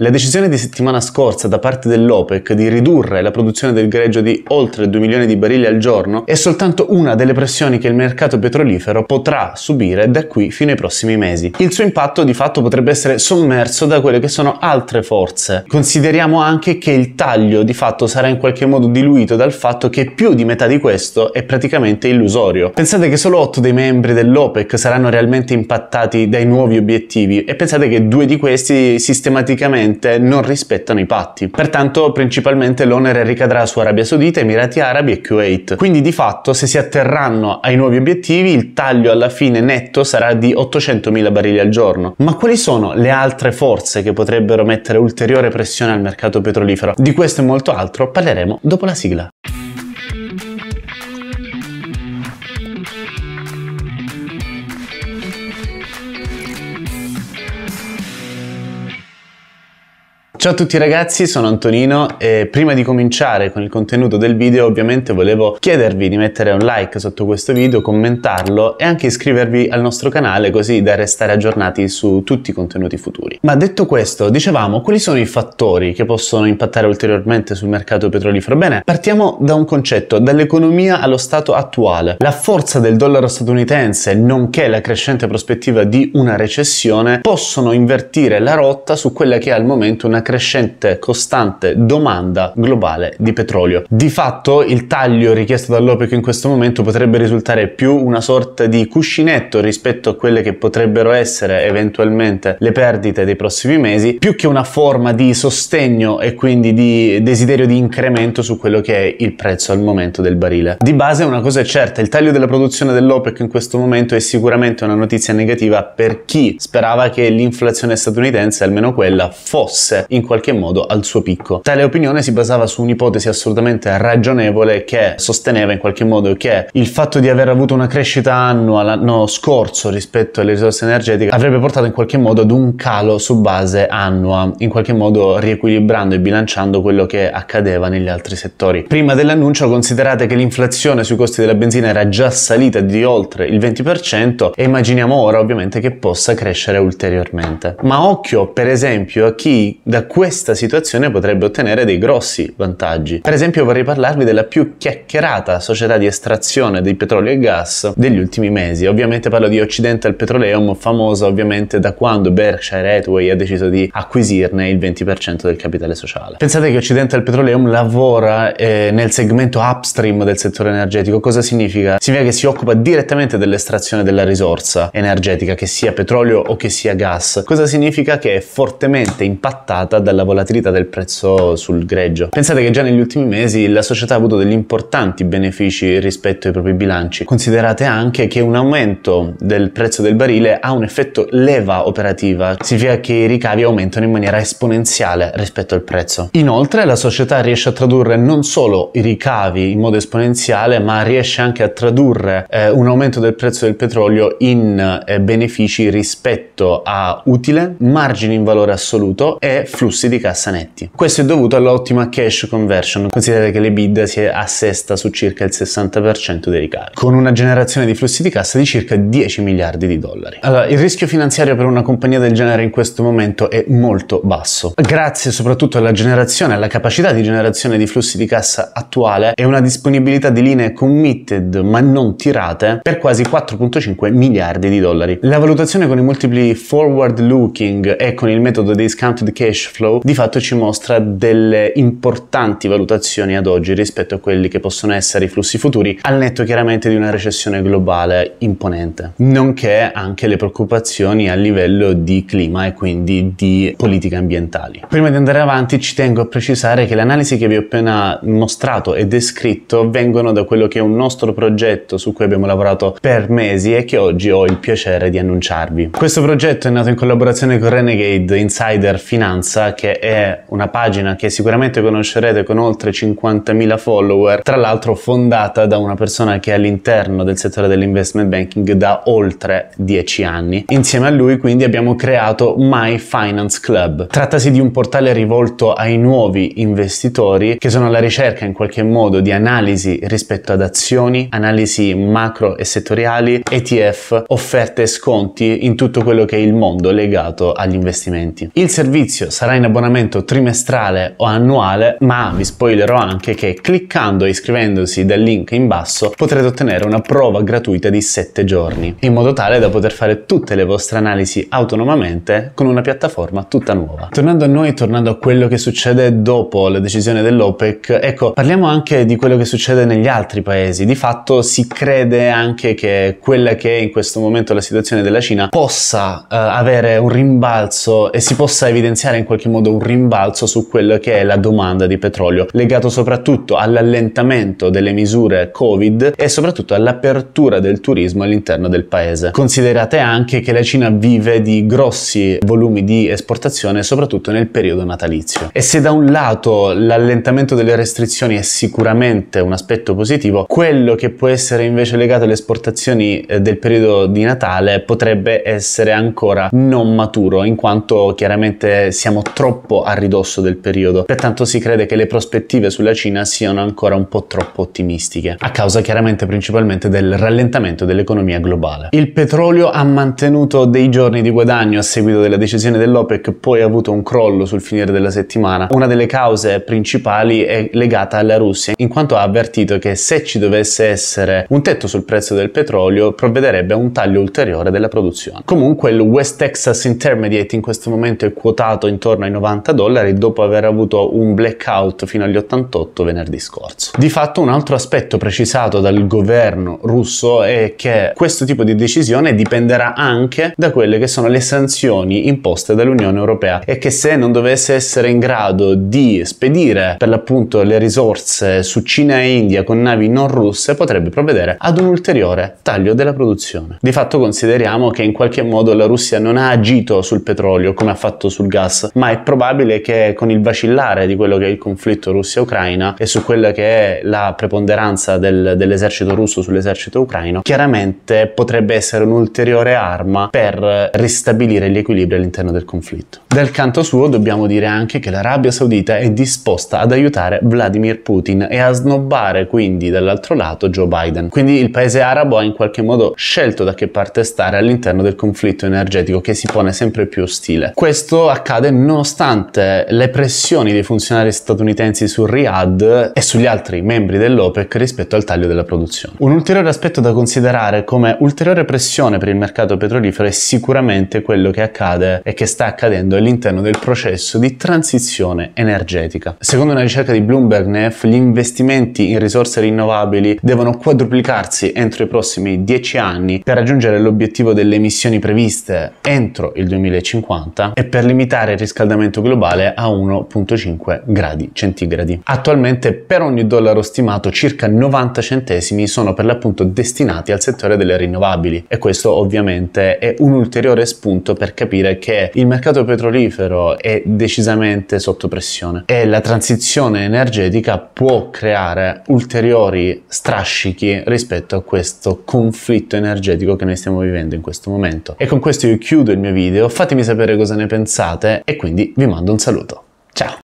La decisione di settimana scorsa da parte dell'OPEC di ridurre la produzione del greggio di oltre 2 milioni di barili al giorno è soltanto una delle pressioni che il mercato petrolifero potrà subire da qui fino ai prossimi mesi. Il suo impatto di fatto potrebbe essere sommerso da quelle che sono altre forze. Consideriamo anche che il taglio di fatto sarà in qualche modo diluito dal fatto che più di metà di questo è praticamente illusorio. Pensate che solo 8 dei membri dell'OPEC saranno realmente impattati dai nuovi obiettivi e pensate che due di questi sistematicamente ovviamente non rispettano i patti. Pertanto principalmente l'onere ricadrà su Arabia Saudita, Emirati Arabi e Kuwait. Quindi di fatto se si atterranno ai nuovi obiettivi il taglio alla fine netto sarà di 800.000 barili al giorno. Ma quali sono le altre forze che potrebbero mettere ulteriore pressione al mercato petrolifero? Di questo e molto altro parleremo dopo la sigla. Ciao a tutti ragazzi, sono Antonino e prima di cominciare con il contenuto del video ovviamente volevo chiedervi di mettere un like sotto questo video, commentarlo e anche iscrivervi al nostro canale così da restare aggiornati su tutti i contenuti futuri. Ma detto questo, dicevamo quali sono i fattori che possono impattare ulteriormente sul mercato petrolifero? Bene, partiamo da un concetto, dall'economia allo stato attuale. La forza del dollaro statunitense nonché la crescente prospettiva di una recessione possono invertire la rotta su quella che è al momento una crescente, costante domanda globale di petrolio. Di fatto il taglio richiesto dall'OPEC in questo momento potrebbe risultare più una sorta di cuscinetto rispetto a quelle che potrebbero essere eventualmente le perdite dei prossimi mesi, più che una forma di sostegno e quindi di desiderio di incremento su quello che è il prezzo al momento del barile. Di base una cosa è certa, il taglio della produzione dell'OPEC in questo momento è sicuramente una notizia negativa per chi sperava che l'inflazione statunitense, almeno quella, fosse in in qualche modo al suo picco. Tale opinione si basava su un'ipotesi assolutamente ragionevole che sosteneva in qualche modo che il fatto di aver avuto una crescita annua l'anno scorso rispetto alle risorse energetiche avrebbe portato in qualche modo ad un calo su base annua, in qualche modo riequilibrando e bilanciando quello che accadeva negli altri settori. Prima dell'annuncio considerate che l'inflazione sui costi della benzina era già salita di oltre il 20% e immaginiamo ora ovviamente che possa crescere ulteriormente. Ma occhio per esempio a chi da questa situazione potrebbe ottenere dei grossi vantaggi. Per esempio vorrei parlarvi della più chiacchierata società di estrazione di petrolio e gas degli ultimi mesi. Ovviamente parlo di Occidental Petroleum, famosa ovviamente da quando Berkshire Hathaway ha deciso di acquisirne il 20% del capitale sociale. Pensate che Occidental Petroleum lavora eh, nel segmento upstream del settore energetico. Cosa significa? Significa che si occupa direttamente dell'estrazione della risorsa energetica, che sia petrolio o che sia gas. Cosa significa? Che è fortemente impattata realtà dalla volatilità del prezzo sul greggio. Pensate che già negli ultimi mesi la società ha avuto degli importanti benefici rispetto ai propri bilanci. Considerate anche che un aumento del prezzo del barile ha un effetto leva operativa, significa che i ricavi aumentano in maniera esponenziale rispetto al prezzo. Inoltre la società riesce a tradurre non solo i ricavi in modo esponenziale, ma riesce anche a tradurre eh, un aumento del prezzo del petrolio in eh, benefici rispetto a utile, margini in valore assoluto e flusso flussi di cassa netti. Questo è dovuto all'ottima cash conversion, considerate che l'EBITDA si assesta su circa il 60% dei ricavi, con una generazione di flussi di cassa di circa 10 miliardi di dollari. Allora, il rischio finanziario per una compagnia del genere in questo momento è molto basso, grazie soprattutto alla generazione, alla capacità di generazione di flussi di cassa attuale e una disponibilità di linee committed ma non tirate per quasi 4.5 miliardi di dollari. La valutazione con i multipli forward looking e con il metodo discounted cash flow, di fatto ci mostra delle importanti valutazioni ad oggi rispetto a quelli che possono essere i flussi futuri, al netto chiaramente di una recessione globale imponente, nonché anche le preoccupazioni a livello di clima e quindi di politiche ambientali. Prima di andare avanti ci tengo a precisare che le analisi che vi ho appena mostrato e descritto vengono da quello che è un nostro progetto su cui abbiamo lavorato per mesi e che oggi ho il piacere di annunciarvi. Questo progetto è nato in collaborazione con Renegade Insider Finanza che è una pagina che sicuramente conoscerete con oltre 50.000 follower, tra l'altro fondata da una persona che è all'interno del settore dell'investment banking da oltre 10 anni. Insieme a lui quindi abbiamo creato My Finance Club. Trattasi di un portale rivolto ai nuovi investitori che sono alla ricerca in qualche modo di analisi rispetto ad azioni, analisi macro e settoriali, ETF, offerte e sconti in tutto quello che è il mondo legato agli investimenti. Il servizio sarà in abbonamento trimestrale o annuale, ma vi spoilerò anche che cliccando e iscrivendosi dal link in basso potrete ottenere una prova gratuita di 7 giorni, in modo tale da poter fare tutte le vostre analisi autonomamente con una piattaforma tutta nuova. Tornando a noi, tornando a quello che succede dopo la decisione dell'OPEC, ecco, parliamo anche di quello che succede negli altri paesi. Di fatto si crede anche che quella che è in questo momento la situazione della Cina possa eh, avere un rimbalzo e si possa evidenziare in qualche qualche modo un rimbalzo su quello che è la domanda di petrolio, legato soprattutto all'allentamento delle misure Covid e soprattutto all'apertura del turismo all'interno del paese. Considerate anche che la Cina vive di grossi volumi di esportazione, soprattutto nel periodo natalizio. E se da un lato l'allentamento delle restrizioni è sicuramente un aspetto positivo, quello che può essere invece legato alle esportazioni eh, del periodo di Natale potrebbe essere ancora non maturo, in quanto chiaramente siamo troppo a ridosso del periodo, pertanto si crede che le prospettive sulla Cina siano ancora un po' troppo ottimistiche, a causa chiaramente principalmente del rallentamento dell'economia globale. Il petrolio ha mantenuto dei giorni di guadagno a seguito della decisione dell'OPEC, poi ha avuto un crollo sul finire della settimana. Una delle cause principali è legata alla Russia, in quanto ha avvertito che se ci dovesse essere un tetto sul prezzo del petrolio, provvederebbe a un taglio ulteriore della produzione. Comunque il West Texas Intermediate in questo momento è quotato intorno intorno ai 90 dollari dopo aver avuto un blackout fino agli 88 venerdì scorso. Di fatto un altro aspetto precisato dal governo russo è che questo tipo di decisione dipenderà anche da quelle che sono le sanzioni imposte dall'Unione Europea e che se non dovesse essere in grado di spedire per l'appunto le risorse su Cina e India con navi non russe potrebbe provvedere ad un ulteriore taglio della produzione. Di fatto consideriamo che in qualche modo la Russia non ha agito sul petrolio come ha fatto sul gas, ma è probabile che con il vacillare di quello che è il conflitto Russia-Ucraina e su quella che è la preponderanza del, dell'esercito russo sull'esercito ucraino, chiaramente potrebbe essere un'ulteriore arma per ristabilire gli equilibri all'interno del conflitto. Dal canto suo dobbiamo dire anche che l'Arabia Saudita è disposta ad aiutare Vladimir Putin e a snobbare quindi dall'altro lato Joe Biden. Quindi il paese arabo ha in qualche modo scelto da che parte stare all'interno del conflitto energetico che si pone sempre più ostile. Questo accade non nonostante le pressioni dei funzionari statunitensi su Riyadh e sugli altri membri dell'OPEC rispetto al taglio della produzione. Un ulteriore aspetto da considerare come ulteriore pressione per il mercato petrolifero è sicuramente quello che accade e che sta accadendo all'interno del processo di transizione energetica. Secondo una ricerca di Bloomberg NEF, gli investimenti in risorse rinnovabili devono quadruplicarsi entro i prossimi 10 anni per raggiungere l'obiettivo delle emissioni previste entro il 2050 e per limitare il riscaldamento riscaldamento globale a 1.5 gradi centigradi. Attualmente per ogni dollaro stimato circa 90 centesimi sono per l'appunto destinati al settore delle rinnovabili e questo ovviamente è un ulteriore spunto per capire che il mercato petrolifero è decisamente sotto pressione e la transizione energetica può creare ulteriori strascichi rispetto a questo conflitto energetico che noi stiamo vivendo in questo momento. E con questo io chiudo il mio video, fatemi sapere cosa ne pensate e quindi quindi vi mando un saluto. Ciao!